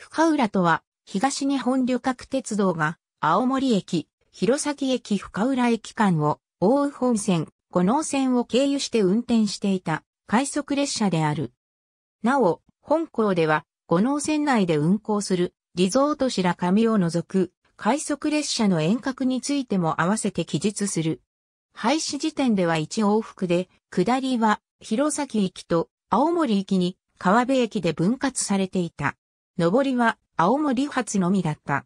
深浦とは、東日本旅客鉄道が、青森駅、弘前駅深浦駅間を、大宇本線、五能線を経由して運転していた、快速列車である。なお、本校では、五能線内で運行する、リゾート白神を除く、快速列車の遠隔についても合わせて記述する。廃止時点では1往復で、下りは、弘前駅と青森駅に、川辺駅で分割されていた。上りは青森発のみだった。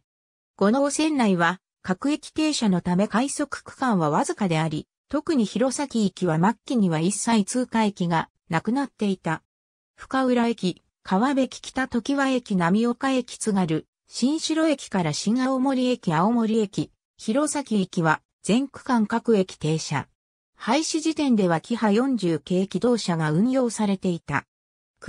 五能線内は各駅停車のため快速区間はわずかであり、特に弘前駅は末期には一切通過駅がなくなっていた。深浦駅、川辺北時和駅波岡駅津軽、新城駅から新青森駅青森駅、弘前駅は全区間各駅停車。廃止時点ではキハ40系機動車が運用されていた。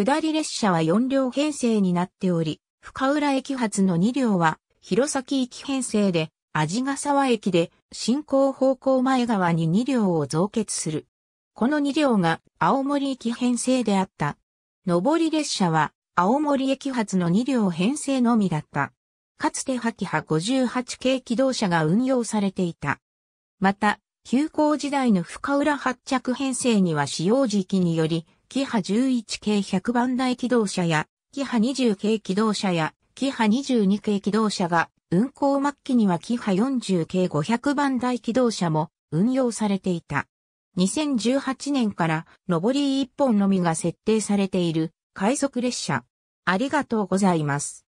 下り列車は4両編成になっており、深浦駅発の2両は、弘前駅編成で、味ヶ沢駅で、進行方向前側に2両を増結する。この2両が青森駅編成であった。上り列車は青森駅発の2両編成のみだった。かつて覇気派58系機動車が運用されていた。また、急行時代の深浦発着編成には使用時期により、キハ11系100番台機動車や、キハ20系機動車や、キハ22系機動車が、運行末期にはキハ40系500番台機動車も運用されていた。2018年から上り1本のみが設定されている快速列車。ありがとうございます。